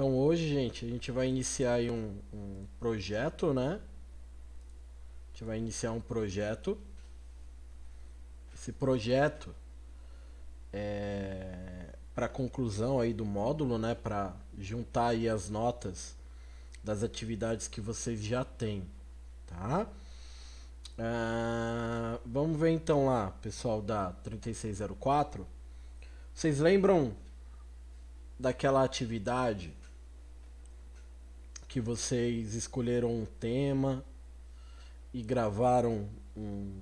Então hoje, gente, a gente vai iniciar um, um projeto, né? A gente vai iniciar um projeto. Esse projeto é para conclusão aí do módulo, né? Para juntar aí as notas das atividades que vocês já têm, tá? Ah, vamos ver então lá, pessoal da 3604. Vocês lembram daquela atividade que vocês escolheram um tema e gravaram um,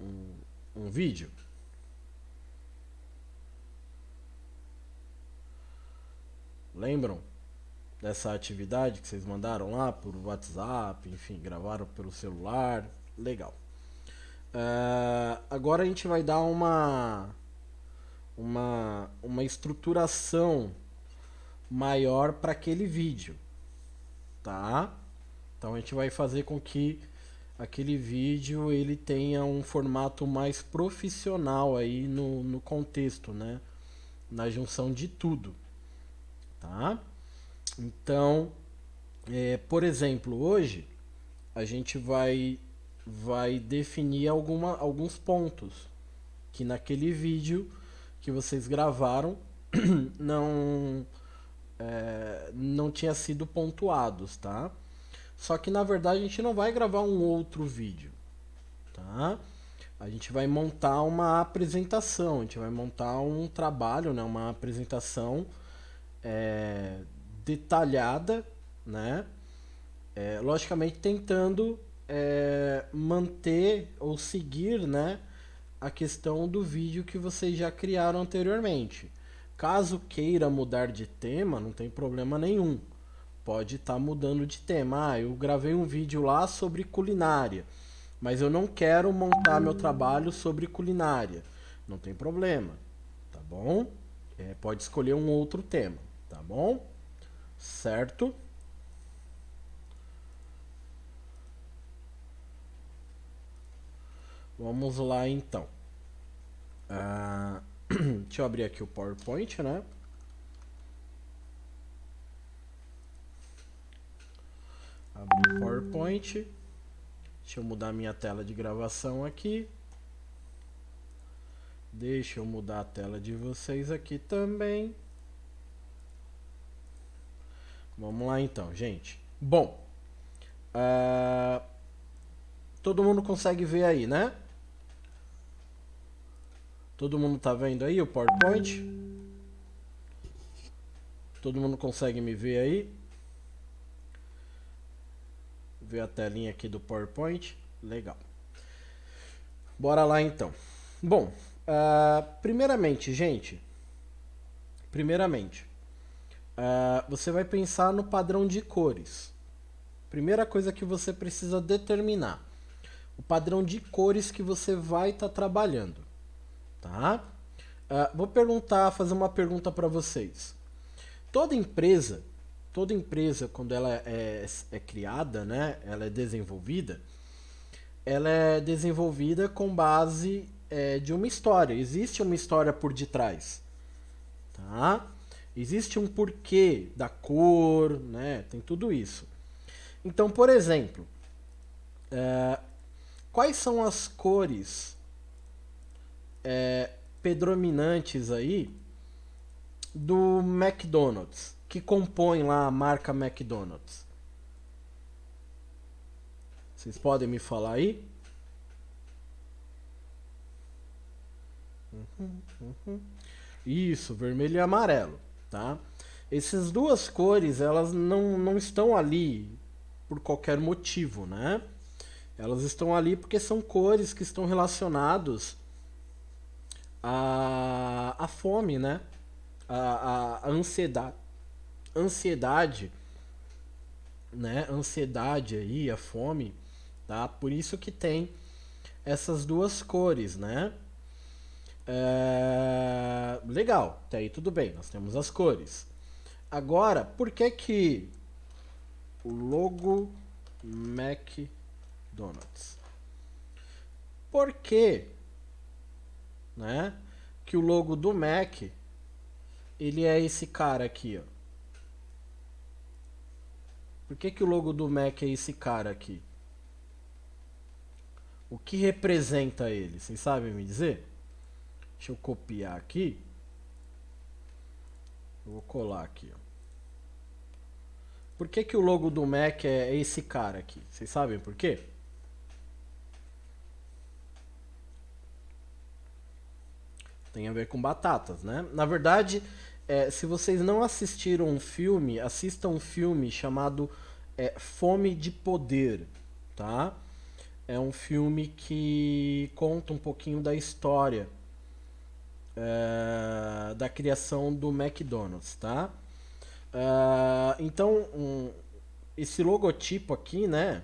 um, um vídeo. Lembram dessa atividade que vocês mandaram lá por WhatsApp, enfim, gravaram pelo celular? Legal. Uh, agora a gente vai dar uma, uma, uma estruturação maior para aquele vídeo tá? Então a gente vai fazer com que aquele vídeo ele tenha um formato mais profissional aí no, no contexto, né? Na junção de tudo, tá? Então, é, por exemplo, hoje a gente vai vai definir alguma, alguns pontos que naquele vídeo que vocês gravaram não é, não tinha sido pontuados, tá? Só que na verdade a gente não vai gravar um outro vídeo, tá? A gente vai montar uma apresentação, a gente vai montar um trabalho, né? Uma apresentação é, detalhada, né? É, logicamente tentando é, manter ou seguir, né? A questão do vídeo que vocês já criaram anteriormente. Caso queira mudar de tema, não tem problema nenhum. Pode estar tá mudando de tema. Ah, eu gravei um vídeo lá sobre culinária, mas eu não quero montar meu trabalho sobre culinária. Não tem problema, tá bom? É, pode escolher um outro tema, tá bom? Certo? Vamos lá então. Ah, Deixa eu abrir aqui o PowerPoint, né? abri o PowerPoint. Deixa eu mudar minha tela de gravação aqui. Deixa eu mudar a tela de vocês aqui também. Vamos lá então, gente. Bom, uh, todo mundo consegue ver aí, né? Todo mundo tá vendo aí o PowerPoint? Todo mundo consegue me ver aí? Ver a telinha aqui do PowerPoint? Legal. Bora lá então. Bom, uh, primeiramente, gente. Primeiramente, uh, você vai pensar no padrão de cores. Primeira coisa que você precisa determinar: o padrão de cores que você vai estar tá trabalhando. Tá? Uh, vou perguntar, fazer uma pergunta para vocês. Toda empresa, toda empresa quando ela é, é, criada, né, ela é desenvolvida, ela é desenvolvida com base é, de uma história. Existe uma história por detrás, tá? Existe um porquê da cor, né? Tem tudo isso. Então, por exemplo, é, quais são as cores é, predominantes aí do McDonald's, que compõem lá a marca McDonald's. Vocês podem me falar aí? Uhum, uhum. Isso, vermelho e amarelo, tá? Essas duas cores, elas não, não estão ali por qualquer motivo, né? Elas estão ali porque são cores que estão relacionadas a, a fome, né? A, a, a ansiedade. Ansiedade, né? Ansiedade aí, a fome, tá? Por isso que tem essas duas cores, né? É... Legal, até aí tudo bem, nós temos as cores. Agora, por que que o logo McDonald's? Porque né? Que o logo do Mac ele é esse cara aqui, ó. Por que, que o logo do Mac é esse cara aqui? O que representa ele? Vocês sabem me dizer? Deixa eu copiar aqui. Eu vou colar aqui. Ó. Por que, que o logo do Mac é esse cara aqui? Vocês sabem por quê? Tem a ver com batatas, né? Na verdade, é, se vocês não assistiram um filme, assistam um filme chamado é, Fome de Poder, tá? É um filme que conta um pouquinho da história é, da criação do McDonald's, tá? É, então, um, esse logotipo aqui, né?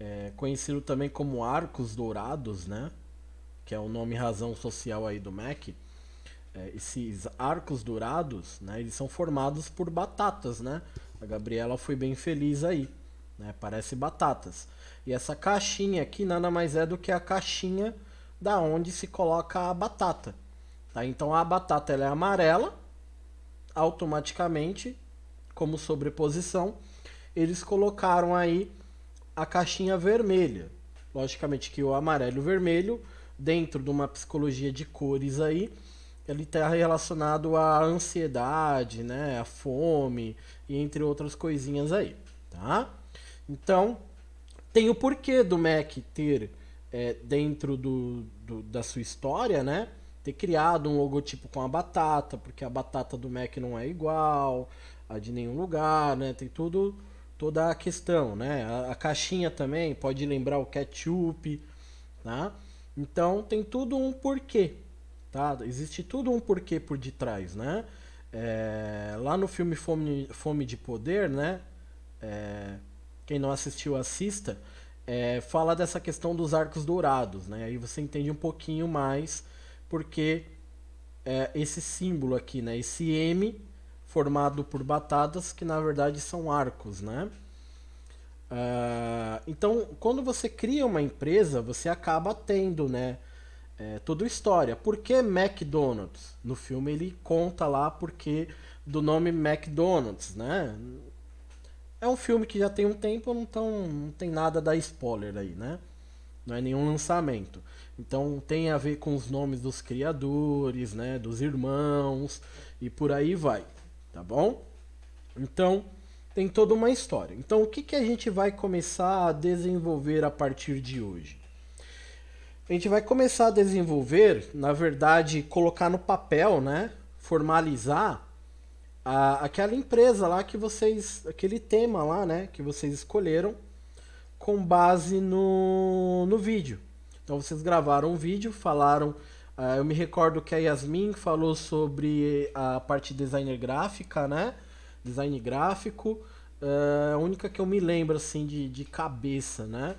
É conhecido também como Arcos Dourados, né? que é o nome razão social aí do Mac, é, esses arcos dourados, né, eles são formados por batatas, né? A Gabriela foi bem feliz aí, né? Parece batatas. E essa caixinha aqui nada mais é do que a caixinha da onde se coloca a batata. Tá? Então a batata ela é amarela, automaticamente, como sobreposição, eles colocaram aí a caixinha vermelha. Logicamente que o amarelo e o vermelho dentro de uma psicologia de cores aí, ele está relacionado à ansiedade, né, à fome e entre outras coisinhas aí, tá? Então, tem o porquê do Mac ter é, dentro do, do, da sua história, né, ter criado um logotipo com a batata, porque a batata do Mac não é igual a de nenhum lugar, né, tem tudo toda a questão, né? A, a caixinha também pode lembrar o ketchup, tá? Então tem tudo um porquê, tá? Existe tudo um porquê por detrás, né? É, lá no filme Fome, Fome de Poder, né? É, quem não assistiu, assista. É, fala dessa questão dos arcos dourados, né? Aí você entende um pouquinho mais porque é, esse símbolo aqui, né? Esse M formado por batatas que na verdade são arcos, né? Uh, então, quando você cria uma empresa, você acaba tendo, né? É, toda a história. Por que McDonald's? No filme ele conta lá porque do nome McDonald's, né? É um filme que já tem um tempo, tão não tem nada da spoiler aí, né? Não é nenhum lançamento. Então tem a ver com os nomes dos criadores, né? Dos irmãos e por aí vai, tá bom? Então tem toda uma história. Então, o que, que a gente vai começar a desenvolver a partir de hoje? A gente vai começar a desenvolver, na verdade, colocar no papel, né? Formalizar a, aquela empresa lá que vocês. aquele tema lá, né? Que vocês escolheram com base no, no vídeo. Então vocês gravaram um vídeo, falaram. Uh, eu me recordo que a Yasmin falou sobre a parte designer gráfica, né? design gráfico. Eh, a única que eu me lembro, assim, de, de cabeça, né?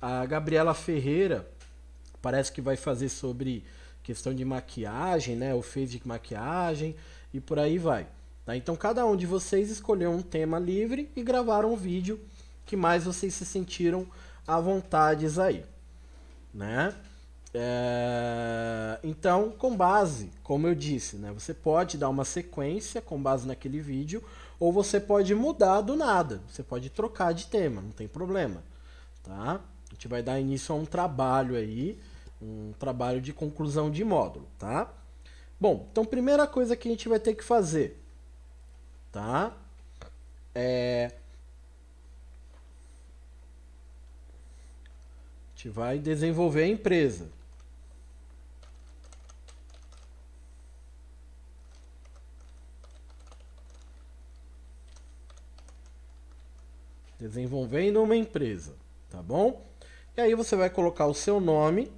A Gabriela Ferreira parece que vai fazer sobre questão de maquiagem, né? o fez de maquiagem e por aí vai. Tá? Então cada um de vocês escolheu um tema livre e gravaram um vídeo que mais vocês se sentiram à vontades aí, né? É... Então, com base, como eu disse, né, você pode dar uma sequência com base naquele vídeo, ou você pode mudar do nada, você pode trocar de tema, não tem problema. Tá? A gente vai dar início a um trabalho aí, um trabalho de conclusão de módulo, tá? Bom, então primeira coisa que a gente vai ter que fazer, tá? É... A gente vai desenvolver a empresa. desenvolvendo uma empresa, tá bom? E aí você vai colocar o seu nome.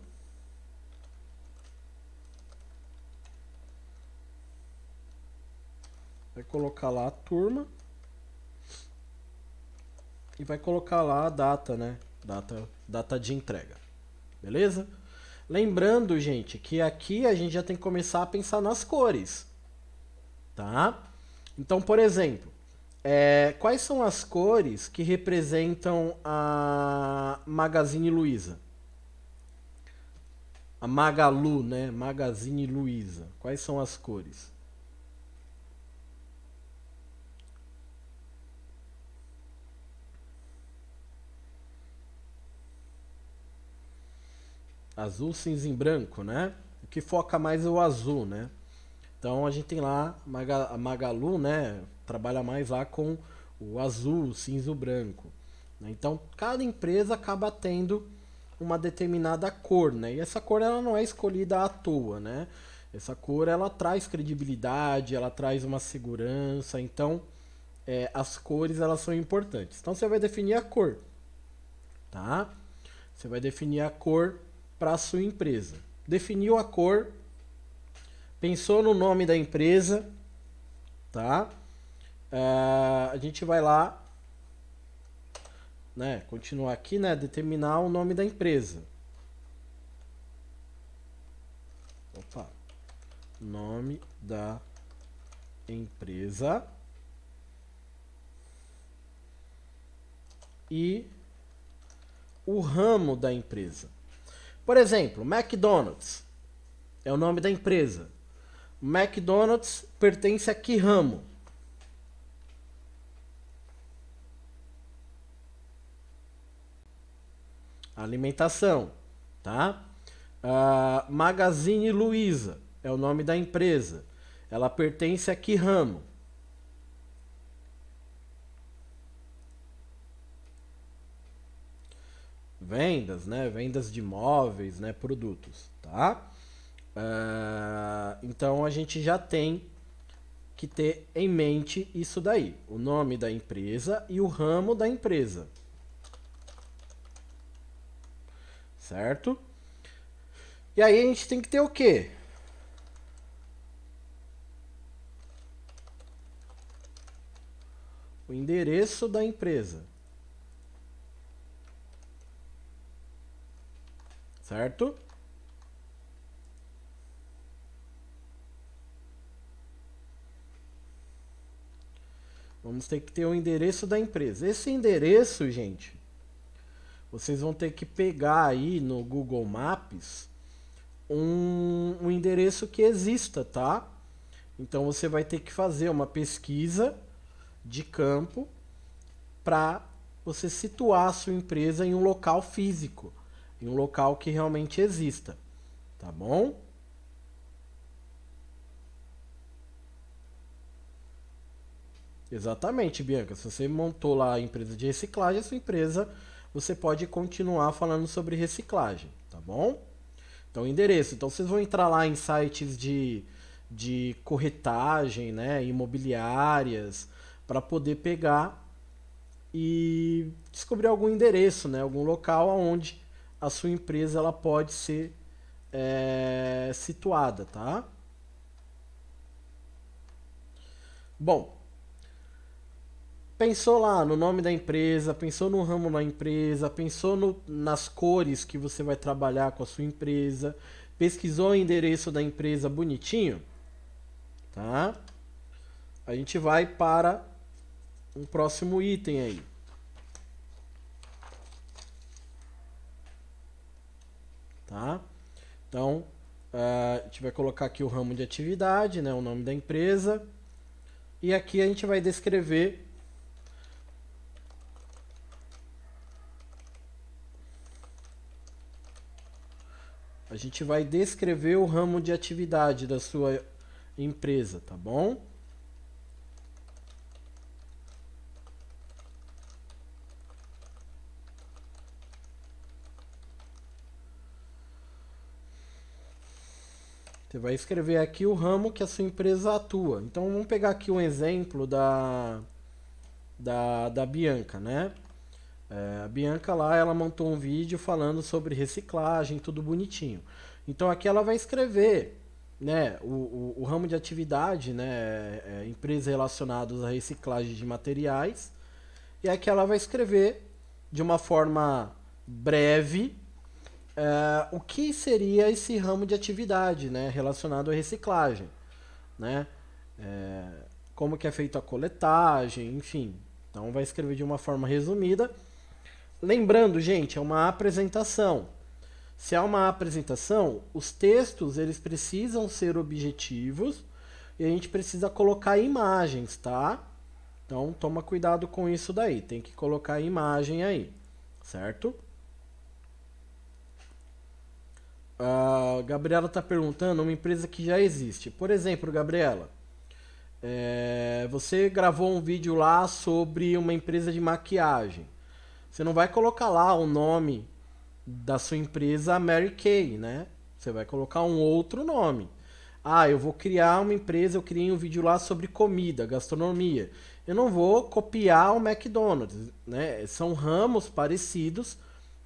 Vai colocar lá a turma. E vai colocar lá a data, né? Data, data de entrega. Beleza? Lembrando, gente, que aqui a gente já tem que começar a pensar nas cores. Tá? Então, por exemplo, é, quais são as cores que representam a Magazine Luiza? A Magalu, né? Magazine Luiza. Quais são as cores? Azul, cinza e branco, né? O que foca mais é o azul, né? Então a gente tem lá a Magalu, né? trabalha mais lá com o azul, o cinza, o branco. Né? Então, cada empresa acaba tendo uma determinada cor, né? E essa cor ela não é escolhida à toa, né? Essa cor ela traz credibilidade, ela traz uma segurança, então é, as cores elas são importantes. Então você vai definir a cor, tá? Você vai definir a cor para a sua empresa. Definiu a cor, pensou no nome da empresa, tá? Ah, a gente vai lá, né? Continuar aqui, né? Determinar o nome da empresa. Opa. Nome da empresa. E o ramo da empresa. Por exemplo, McDonald's é o nome da empresa. McDonald's pertence a que ramo? alimentação, tá? Uh, Magazine Luiza é o nome da empresa. Ela pertence a que ramo? Vendas, né? Vendas de imóveis, né? Produtos, tá? Uh, então a gente já tem que ter em mente isso daí, o nome da empresa e o ramo da empresa. certo? E aí a gente tem que ter o quê? O endereço da empresa. Certo? Vamos ter que ter o endereço da empresa. Esse endereço, gente, vocês vão ter que pegar aí no Google Maps um, um endereço que exista, tá? Então você vai ter que fazer uma pesquisa de campo para você situar a sua empresa em um local físico, em um local que realmente exista, tá bom? Exatamente, Bianca. Se você montou lá a empresa de reciclagem, a sua empresa você pode continuar falando sobre reciclagem, tá bom? Então, endereço. Então, vocês vão entrar lá em sites de, de corretagem, né, imobiliárias, para poder pegar e descobrir algum endereço, né, algum local onde a sua empresa ela pode ser é, situada, tá? Bom, pensou lá no nome da empresa, pensou no ramo da empresa, pensou no, nas cores que você vai trabalhar com a sua empresa, pesquisou o endereço da empresa bonitinho, tá? A gente vai para um próximo item aí. Tá? Então, eh, a gente vai colocar aqui o ramo de atividade, né, o nome da empresa. E aqui a gente vai descrever A gente vai descrever o ramo de atividade da sua empresa, tá bom? Você vai escrever aqui o ramo que a sua empresa atua. Então vamos pegar aqui um exemplo da, da, da Bianca, né? É, a Bianca lá, ela montou um vídeo falando sobre reciclagem, tudo bonitinho. Então aqui ela vai escrever né, o, o, o ramo de atividade, né, é, é, empresas relacionadas à reciclagem de materiais. E aqui ela vai escrever de uma forma breve é, o que seria esse ramo de atividade né, relacionado à reciclagem. Né? É, como que é feita a coletagem, enfim. Então vai escrever de uma forma resumida Lembrando, gente, é uma apresentação. Se é uma apresentação, os textos eles precisam ser objetivos e a gente precisa colocar imagens, tá? Então toma cuidado com isso daí, tem que colocar imagem aí, certo? A Gabriela está perguntando uma empresa que já existe. Por exemplo, Gabriela, é, você gravou um vídeo lá sobre uma empresa de maquiagem. Você não vai colocar lá o nome da sua empresa Mary Kay, né? Você vai colocar um outro nome. Ah, eu vou criar uma empresa, eu criei um vídeo lá sobre comida, gastronomia. Eu não vou copiar o McDonald's, né? São ramos parecidos,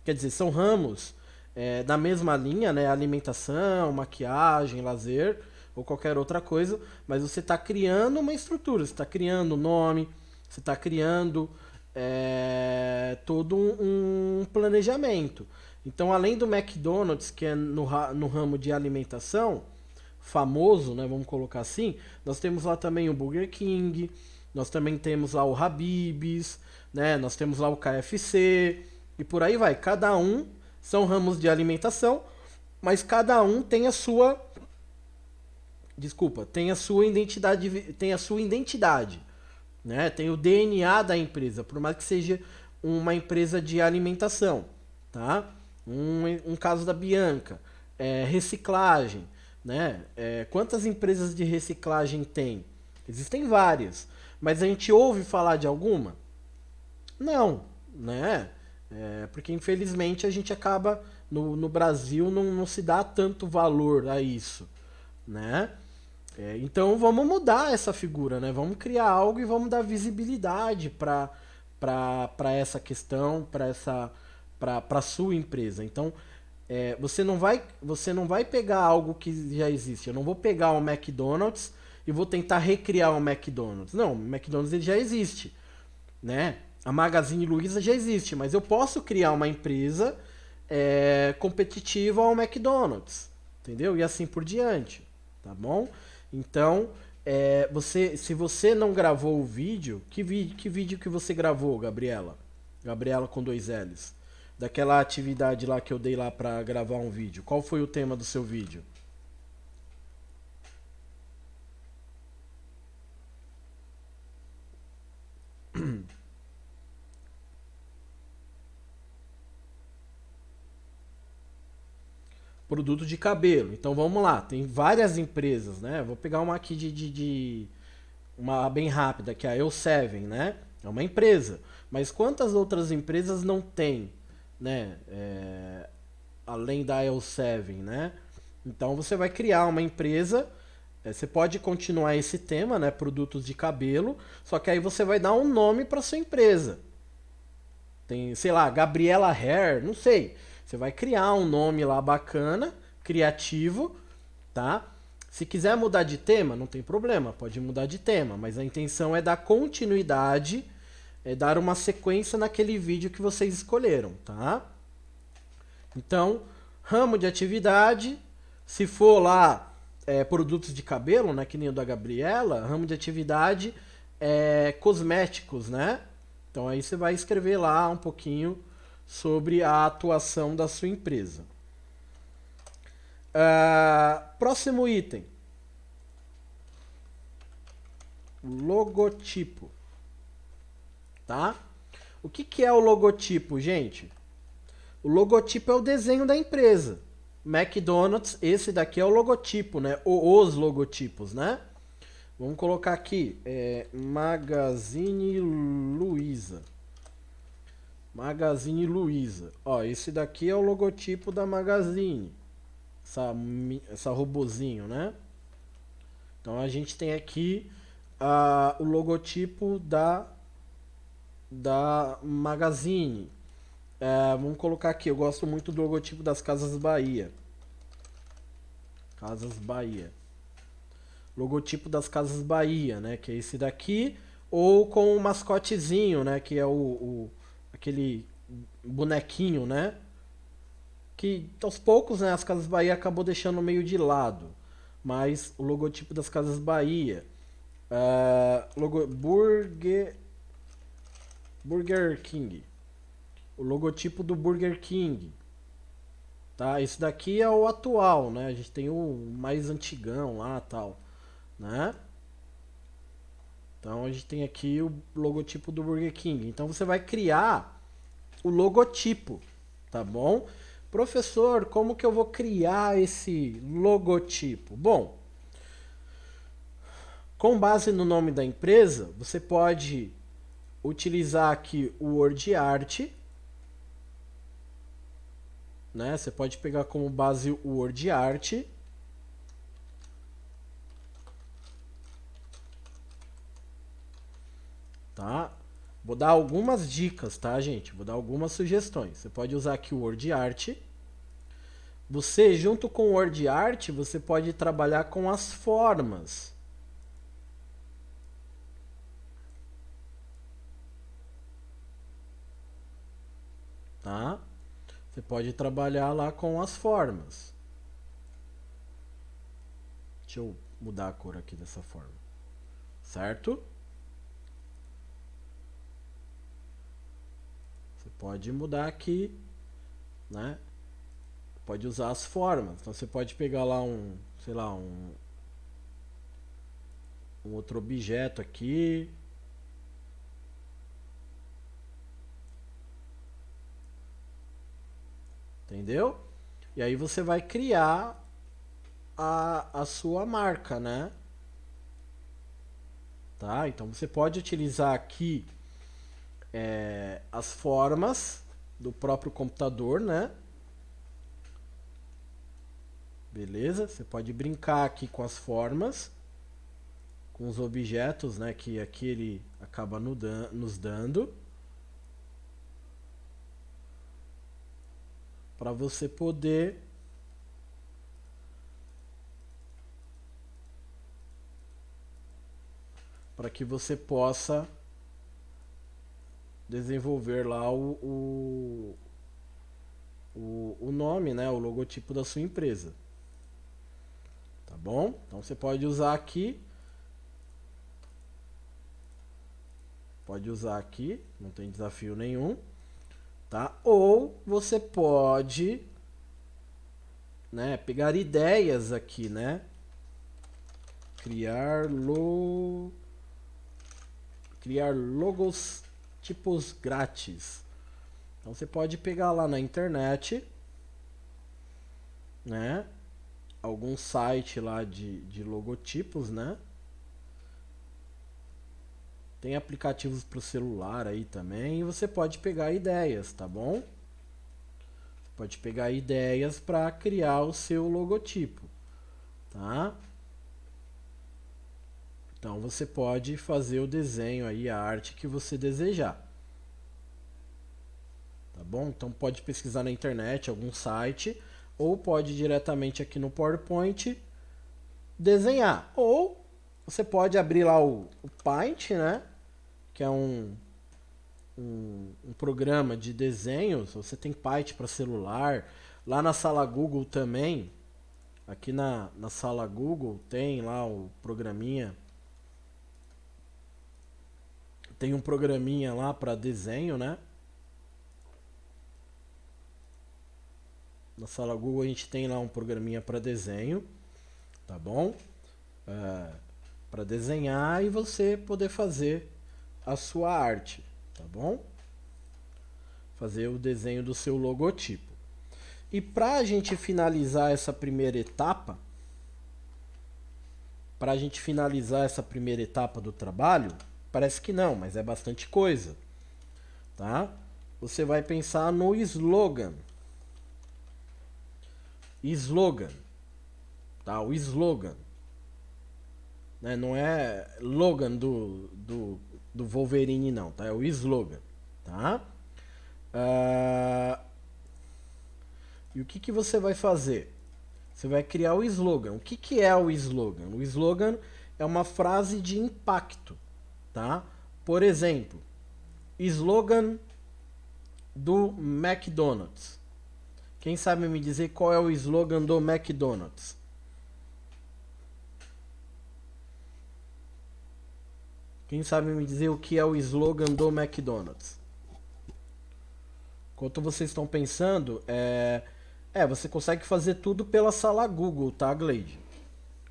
quer dizer, são ramos é, da mesma linha, né? Alimentação, maquiagem, lazer ou qualquer outra coisa, mas você está criando uma estrutura, você está criando o nome, você está criando é, todo um, um planejamento. Então, além do McDonald's, que é no, no ramo de alimentação, famoso, né, vamos colocar assim, nós temos lá também o Burger King, nós também temos lá o Habib's, né, nós temos lá o KFC, e por aí vai. Cada um são ramos de alimentação, mas cada um tem a sua desculpa, tem a sua identidade, tem a sua identidade né? Tem o DNA da empresa, por mais que seja uma empresa de alimentação, tá? Um, um caso da Bianca, é, reciclagem, né? É, quantas empresas de reciclagem tem? Existem várias, mas a gente ouve falar de alguma? Não, né? É, porque infelizmente a gente acaba no, no Brasil não, não se dá tanto valor a isso, né? É, então vamos mudar essa figura, né? Vamos criar algo e vamos dar visibilidade para para essa questão, para essa para sua empresa. Então é, você não vai você não vai pegar algo que já existe. Eu não vou pegar o McDonald's e vou tentar recriar o McDonald's. Não, o McDonald's ele já existe, né? A Magazine Luiza já existe, mas eu posso criar uma empresa é, competitiva ao McDonald's, entendeu? E assim por diante, tá bom? Então, é, você, se você não gravou o vídeo, que, vi, que vídeo que você gravou, Gabriela? Gabriela com dois L's. Daquela atividade lá que eu dei lá para gravar um vídeo. Qual foi o tema do seu vídeo? produto de cabelo. Então vamos lá, tem várias empresas, né? Vou pegar uma aqui de, de, de uma bem rápida, que é a eu né? É uma empresa. Mas quantas outras empresas não tem, né? É, além da Eu7, né? Então você vai criar uma empresa. É, você pode continuar esse tema, né? Produtos de cabelo. Só que aí você vai dar um nome para sua empresa. Tem, sei lá, Gabriela Hair, não sei. Você vai criar um nome lá bacana, criativo, tá? Se quiser mudar de tema, não tem problema, pode mudar de tema, mas a intenção é dar continuidade, é dar uma sequência naquele vídeo que vocês escolheram, tá? Então, ramo de atividade, se for lá é, produtos de cabelo, né, que nem o da Gabriela, ramo de atividade é, cosméticos, né? Então aí você vai escrever lá um pouquinho sobre a atuação da sua empresa. Uh, próximo item: logotipo. Tá? O que, que é o logotipo, gente? O logotipo é o desenho da empresa. McDonald's, esse daqui é o logotipo, né? os logotipos, né? Vamos colocar aqui, é, Magazine Luiza. Magazine Luiza. Ó, esse daqui é o logotipo da Magazine. Essa, essa robozinho, né? Então a gente tem aqui uh, o logotipo da, da Magazine. Uh, vamos colocar aqui, eu gosto muito do logotipo das Casas Bahia. Casas Bahia. Logotipo das Casas Bahia, né? Que é esse daqui. Ou com o mascotezinho, né? Que é o, o aquele bonequinho, né? Que aos poucos, né, as Casas Bahia acabou deixando meio de lado, mas o logotipo das Casas Bahia, uh, logo Burger Burger King, o logotipo do Burger King, tá? Esse daqui é o atual, né? A gente tem o mais antigão lá, tal, né? Então a gente tem aqui o logotipo do Burger King. Então você vai criar o logotipo, tá bom? Professor, como que eu vou criar esse logotipo? Bom, com base no nome da empresa, você pode utilizar aqui o WordArt, né? Você pode pegar como base o WordArt tá? Vou dar algumas dicas, tá, gente? Vou dar algumas sugestões. Você pode usar aqui o WordArt. Você, junto com o WordArt, você pode trabalhar com as formas. Tá? Você pode trabalhar lá com as formas. Deixa eu mudar a cor aqui dessa forma. Certo? pode mudar aqui, né? Pode usar as formas. Então você pode pegar lá um, sei lá, um, um outro objeto aqui. Entendeu? E aí você vai criar a, a sua marca, né? Tá? Então você pode utilizar aqui é, as formas do próprio computador, né? Beleza? Você pode brincar aqui com as formas, com os objetos, né? Que aqui ele acaba nos dando. Para você poder para que você possa desenvolver lá o, o, o nome, né, o logotipo da sua empresa. Tá bom? Então você pode usar aqui. Pode usar aqui, não tem desafio nenhum. Tá? Ou você pode né, pegar ideias aqui, né? Criar lo criar logos tipos grátis. Então você pode pegar lá na internet, né? Algum site lá de, de logotipos, né? Tem aplicativos para o celular aí também. E você pode pegar ideias, tá bom? Você pode pegar ideias para criar o seu logotipo, tá? Então você pode fazer o desenho aí, a arte que você desejar. Tá bom? Então pode pesquisar na internet, algum site, ou pode diretamente aqui no PowerPoint desenhar. Ou você pode abrir lá o, o Paint, né? Que é um, um, um programa de desenhos. Você tem Paint para celular. Lá na sala Google também. Aqui na, na sala Google tem lá o programinha tem um programinha lá para desenho, né? Na sala Google a gente tem lá um programinha para desenho, tá bom? É, para desenhar e você poder fazer a sua arte, tá bom? Fazer o desenho do seu logotipo. E para a gente finalizar essa primeira etapa, para a gente finalizar essa primeira etapa do trabalho, Parece que não, mas é bastante coisa, tá? Você vai pensar no slogan. Slogan. Tá, o slogan. Né? Não é Logan do, do, do Wolverine, não, tá? É o slogan, tá? Uh... E o que, que você vai fazer? Você vai criar o slogan. O que, que é o slogan? O slogan é uma frase de impacto tá? Por exemplo, slogan do McDonald's. Quem sabe me dizer qual é o slogan do McDonald's? Quem sabe me dizer o que é o slogan do McDonald's? Enquanto vocês estão pensando, é, é você consegue fazer tudo pela sala Google, tá, Glade?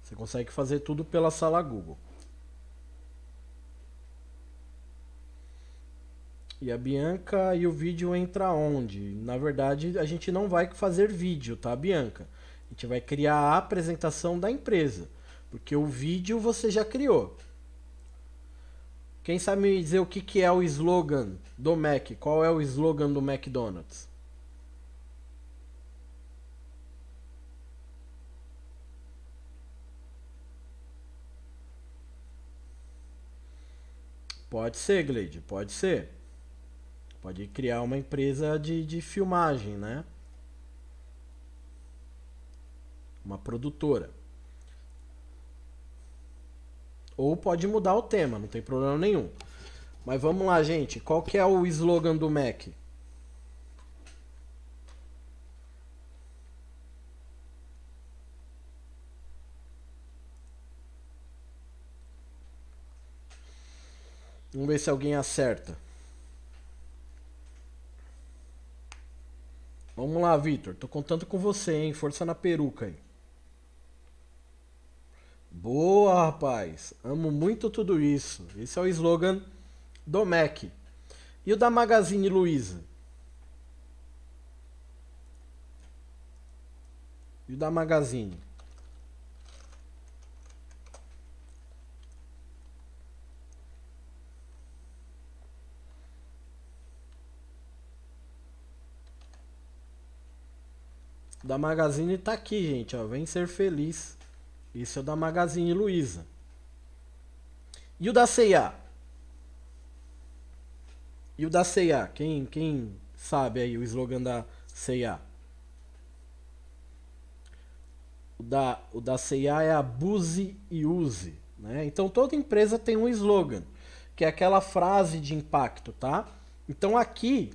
Você consegue fazer tudo pela sala Google. E a Bianca e o vídeo entra onde? Na verdade, a gente não vai fazer vídeo, tá, Bianca? A gente vai criar a apresentação da empresa, porque o vídeo você já criou. Quem sabe me dizer o que, que é o slogan do Mac? Qual é o slogan do McDonald's? Pode ser, Gleide, pode ser. Pode criar uma empresa de, de filmagem, né? Uma produtora. Ou pode mudar o tema, não tem problema nenhum. Mas vamos lá, gente. Qual que é o slogan do Mac? Vamos ver se alguém acerta. Vamos lá, Vitor. Tô contando com você, hein? Força na peruca aí. Boa, rapaz. Amo muito tudo isso. Esse é o slogan do MEC. E o da Magazine Luiza? E o da Magazine? da Magazine tá aqui, gente, ó, vem ser feliz. Isso é o da Magazine Luiza. E o da C&A? E o da C&A? Quem, quem sabe aí o slogan da C&A? O da, o da C&A é abuse e use. Né? Então toda empresa tem um slogan, que é aquela frase de impacto, tá? Então aqui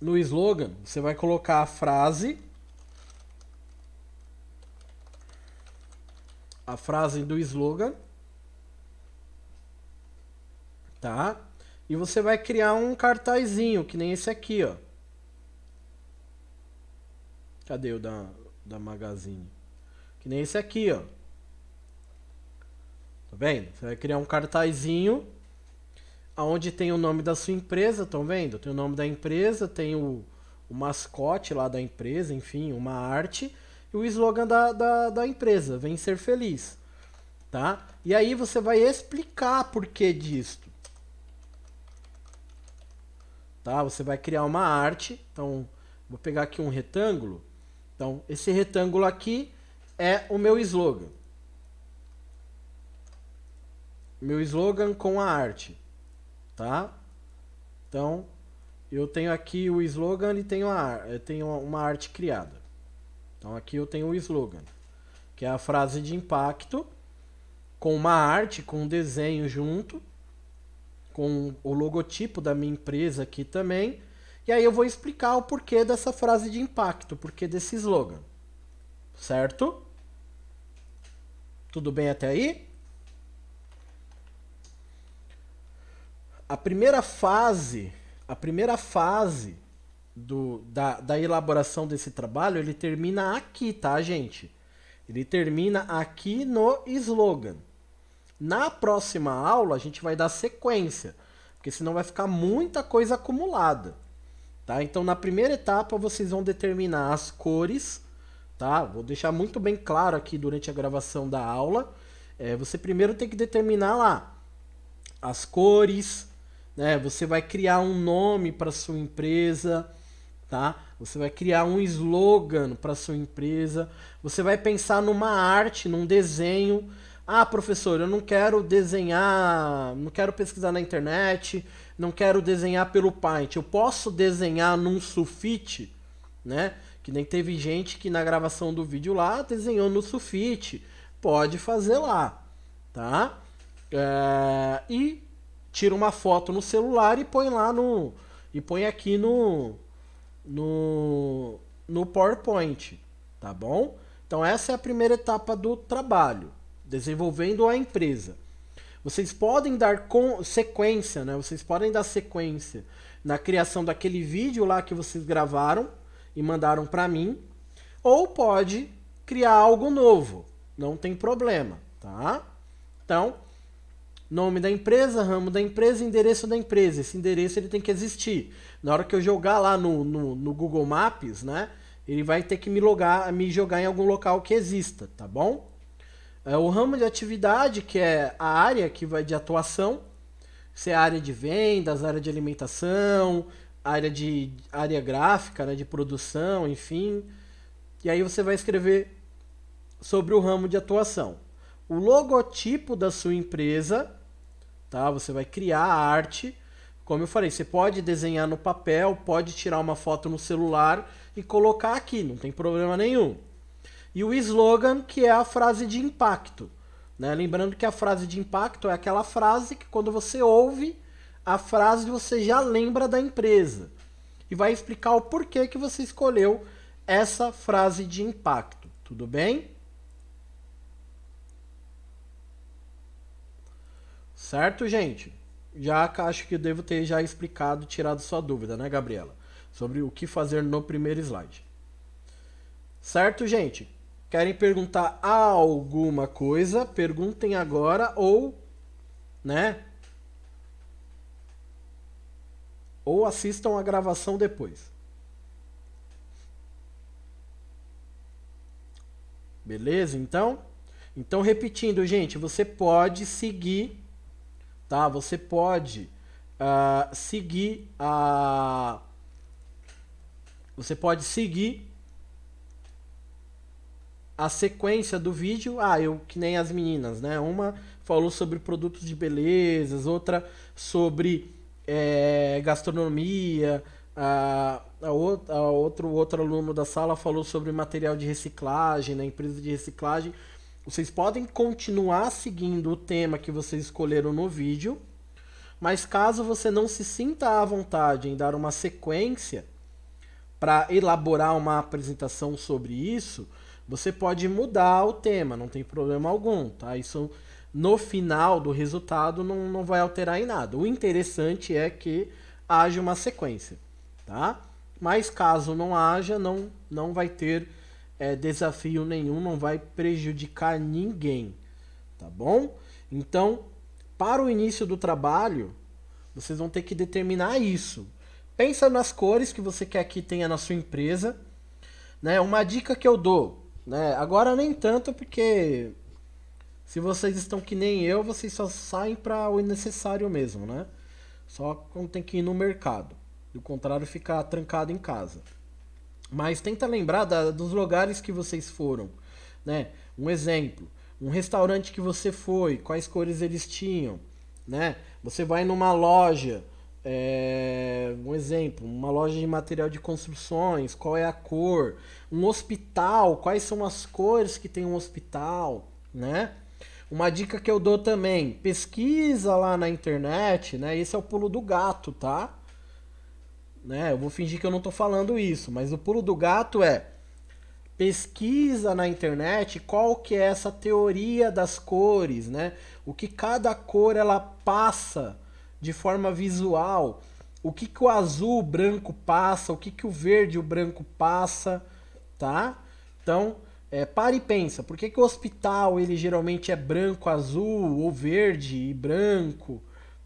no slogan, você vai colocar a frase. A frase do slogan. Tá? E você vai criar um cartazinho, que nem esse aqui, ó. Cadê o da, da Magazine? Que nem esse aqui, ó. Tá vendo? Você vai criar um cartazinho aonde tem o nome da sua empresa, estão vendo? Tem o nome da empresa, tem o, o, mascote lá da empresa, enfim, uma arte e o slogan da, da, da empresa, vem ser feliz, tá? E aí você vai explicar por que disto. Tá? Você vai criar uma arte, então vou pegar aqui um retângulo. Então, esse retângulo aqui é o meu slogan. Meu slogan com a arte tá? Então, eu tenho aqui o slogan e tenho, a, eh, tenho uma arte criada. Então, aqui eu tenho o slogan, que é a frase de impacto, com uma arte, com um desenho junto, com o logotipo da minha empresa aqui também. E aí eu vou explicar o porquê dessa frase de impacto, porquê desse slogan. Certo? Tudo bem até aí? a primeira fase, a primeira fase do, da, da elaboração desse trabalho, ele termina aqui, tá, gente? Ele termina aqui no slogan. Na próxima aula, a gente vai dar sequência, porque senão vai ficar muita coisa acumulada. Tá? Então, na primeira etapa, vocês vão determinar as cores. Tá? Vou deixar muito bem claro aqui durante a gravação da aula. É, você primeiro tem que determinar lá as cores, né? Você vai criar um nome para sua empresa, tá? Você vai criar um slogan para sua empresa. Você vai pensar numa arte, num desenho. Ah, professor, eu não quero desenhar, não quero pesquisar na internet, não quero desenhar pelo Paint. Eu posso desenhar num sulfite, né? Que nem teve gente que na gravação do vídeo lá desenhou no sulfite. Pode fazer lá, tá? É... e tira uma foto no celular e põe lá no. E põe aqui no. No, no PowerPoint, tá bom? Então, essa é a primeira etapa do trabalho, desenvolvendo a empresa. Vocês podem dar sequência, né? Vocês podem dar sequência na criação daquele vídeo lá que vocês gravaram e mandaram para mim, ou pode criar algo novo, não tem problema, tá? Então, nome da empresa, ramo da empresa, endereço da empresa. Esse endereço ele tem que existir. Na hora que eu jogar lá no, no, no Google Maps, né? Ele vai ter que me logar, me jogar em algum local que exista, tá bom? É o ramo de atividade, que é a área que vai de atuação, se é a área de vendas, área de alimentação, área de área gráfica, né, de produção, enfim. E aí você vai escrever sobre o ramo de atuação. O logotipo da sua empresa tá? Você vai criar a arte, como eu falei, você pode desenhar no papel, pode tirar uma foto no celular e colocar aqui, não tem problema nenhum. E o slogan, que é a frase de impacto. Né? Lembrando que a frase de impacto é aquela frase que quando você ouve a frase você já lembra da empresa e vai explicar o porquê que você escolheu essa frase de impacto. Tudo bem? Certo, gente? Já acho que devo ter já explicado, tirado sua dúvida, né, Gabriela? Sobre o que fazer no primeiro slide. Certo, gente? Querem perguntar alguma coisa? Perguntem agora ou, né? Ou assistam a gravação depois. Beleza, então? Então, repetindo, gente, você pode seguir tá? Você pode uh, seguir a você pode seguir a sequência do vídeo. Ah, eu que nem as meninas, né? Uma falou sobre produtos de belezas, outra sobre é, gastronomia, a, a, outra, a outro outro aluno da sala falou sobre material de reciclagem, na né? empresa de reciclagem. Vocês podem continuar seguindo o tema que vocês escolheram no vídeo, mas caso você não se sinta à vontade em dar uma sequência para elaborar uma apresentação sobre isso, você pode mudar o tema, não tem problema algum, tá? Isso no final do resultado não, não vai alterar em nada. O interessante é que haja uma sequência, tá? Mas caso não haja, não, não vai ter é, desafio nenhum, não vai prejudicar ninguém, tá bom? Então, para o início do trabalho, vocês vão ter que determinar isso. Pensa nas cores que você quer que tenha na sua empresa, né? Uma dica que eu dou, né? Agora nem tanto porque se vocês estão que nem eu, vocês só saem para o necessário mesmo, né? Só quando tem que ir no mercado. Do contrário, ficar trancado em casa. Mas tenta lembrar da, dos lugares que vocês foram, né? Um exemplo, um restaurante que você foi, quais cores eles tinham, né? Você vai numa loja, é, um exemplo, uma loja de material de construções, qual é a cor, um hospital, quais são as cores que tem um hospital, né? Uma dica que eu dou também, pesquisa lá na internet, né? Esse é o pulo do gato, tá? né? Eu vou fingir que eu não estou falando isso, mas o pulo do gato é pesquisa na internet qual que é essa teoria das cores, né? O que cada cor ela passa de forma visual, o que que o azul, o branco passa, o que que o verde, o branco passa, tá? Então, é, pare e pensa, por que, que o hospital ele geralmente é branco, azul ou verde e branco,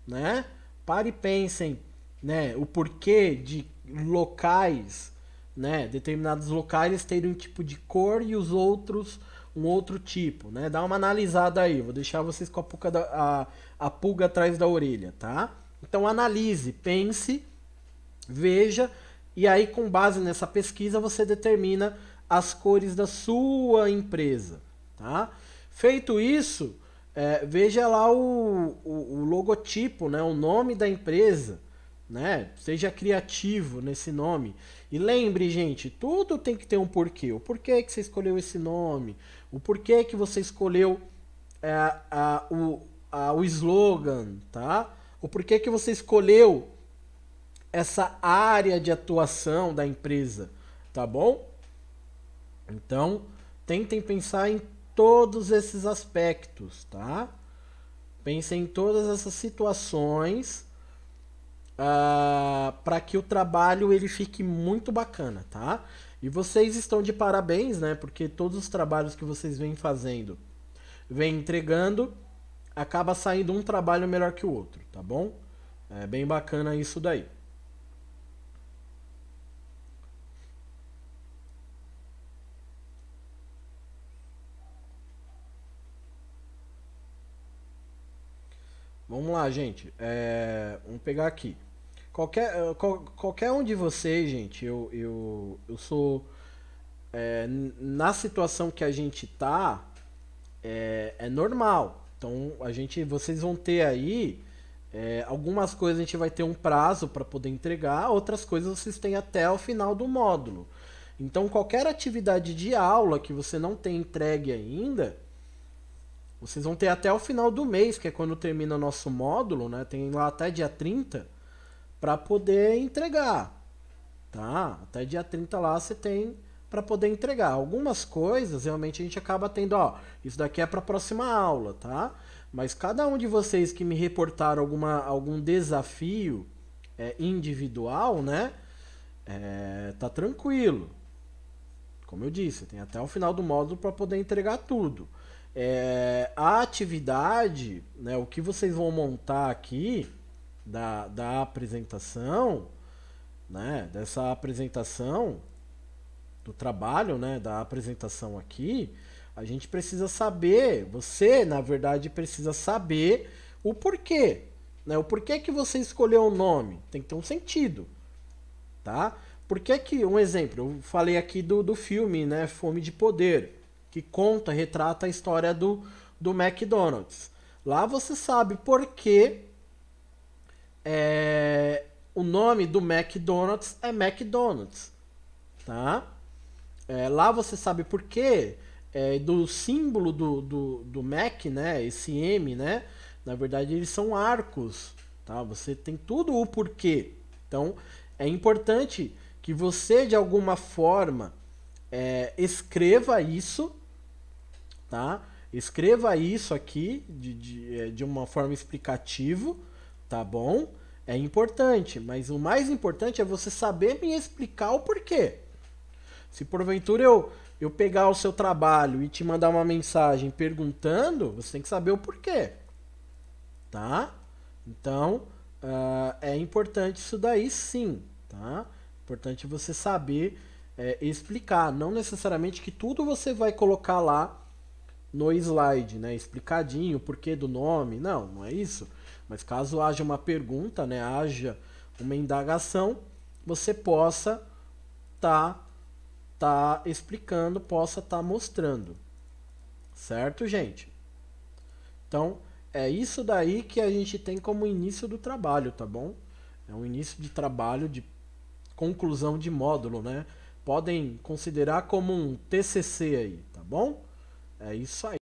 né? Pare e pensem né, o porquê de locais, né, determinados locais terem um tipo de cor e os outros um outro tipo, né? Dá uma analisada aí, vou deixar vocês com a pulga, da, a, a pulga atrás da orelha, tá? Então analise, pense, veja e aí com base nessa pesquisa você determina as cores da sua empresa, tá? Feito isso, é, veja lá o, o, o logotipo, né? O nome da empresa né? Seja criativo nesse nome. E lembre, gente, tudo tem que ter um porquê. O porquê que você escolheu esse nome, o porquê que você escolheu é, a, o, a, o slogan, tá? O porquê que você escolheu essa área de atuação da empresa, tá bom? Então, tentem pensar em todos esses aspectos, tá? Pensem em todas essas situações uh, ah, para que o trabalho ele fique muito bacana, tá? E vocês estão de parabéns, né? Porque todos os trabalhos que vocês vêm fazendo, vêm entregando, acaba saindo um trabalho melhor que o outro, tá bom? É bem bacana isso daí. Vamos lá, gente. É... Vamos pegar aqui. Qualquer, eh, qualquer um de vocês, gente, eu, eu, eu sou. É, na situação que a gente tá, é, é, normal. Então a gente, vocês vão ter aí é, algumas coisas a gente vai ter um prazo para poder entregar, outras coisas vocês têm até o final do módulo. Então qualquer atividade de aula que você não tem entregue ainda, vocês vão ter até o final do mês, que é quando termina o nosso módulo, né? Tem lá até dia 30 para poder entregar. Tá? Até dia 30 lá você tem para poder entregar. Algumas coisas realmente a gente acaba tendo, ó, isso daqui é para a próxima aula, tá? Mas cada um de vocês que me reportaram alguma, algum desafio é, individual, né? É, tá tranquilo. Como eu disse, tem até o final do módulo para poder entregar tudo. É, a atividade, né, o que vocês vão montar aqui, da, da apresentação, né? Dessa apresentação do trabalho, né? Da apresentação aqui, a gente precisa saber. Você, na verdade, precisa saber o porquê, né? O porquê que você escolheu o nome tem que ter um sentido, tá? Porque que um exemplo, eu falei aqui do, do filme, né? Fome de Poder, que conta, retrata a história do, do McDonald's. Lá você sabe por que é, o nome do McDonald's é McDonald's, tá? É, lá você sabe por quê, é, do símbolo do, do, do Mac, né? Esse M, né? Na verdade, eles são arcos, tá? Você tem tudo o porquê. Então, é importante que você, de alguma forma, é, escreva isso, tá? Escreva isso aqui de, de, é, de uma forma explicativa, tá bom? é importante, mas o mais importante é você saber me explicar o porquê. Se porventura eu, eu pegar o seu trabalho e te mandar uma mensagem perguntando, você tem que saber o porquê. Tá? Então, uh, é importante isso daí sim, tá? Importante você saber é, explicar, não necessariamente que tudo você vai colocar lá no slide, né? Explicadinho o porquê do nome, não, não é isso. Mas caso haja uma pergunta, né, haja uma indagação, você possa tá tá explicando, possa tá mostrando. Certo, gente? Então, é isso daí que a gente tem como início do trabalho, tá bom? É um início de trabalho de conclusão de módulo, né? Podem considerar como um TCC aí, tá bom? É isso aí.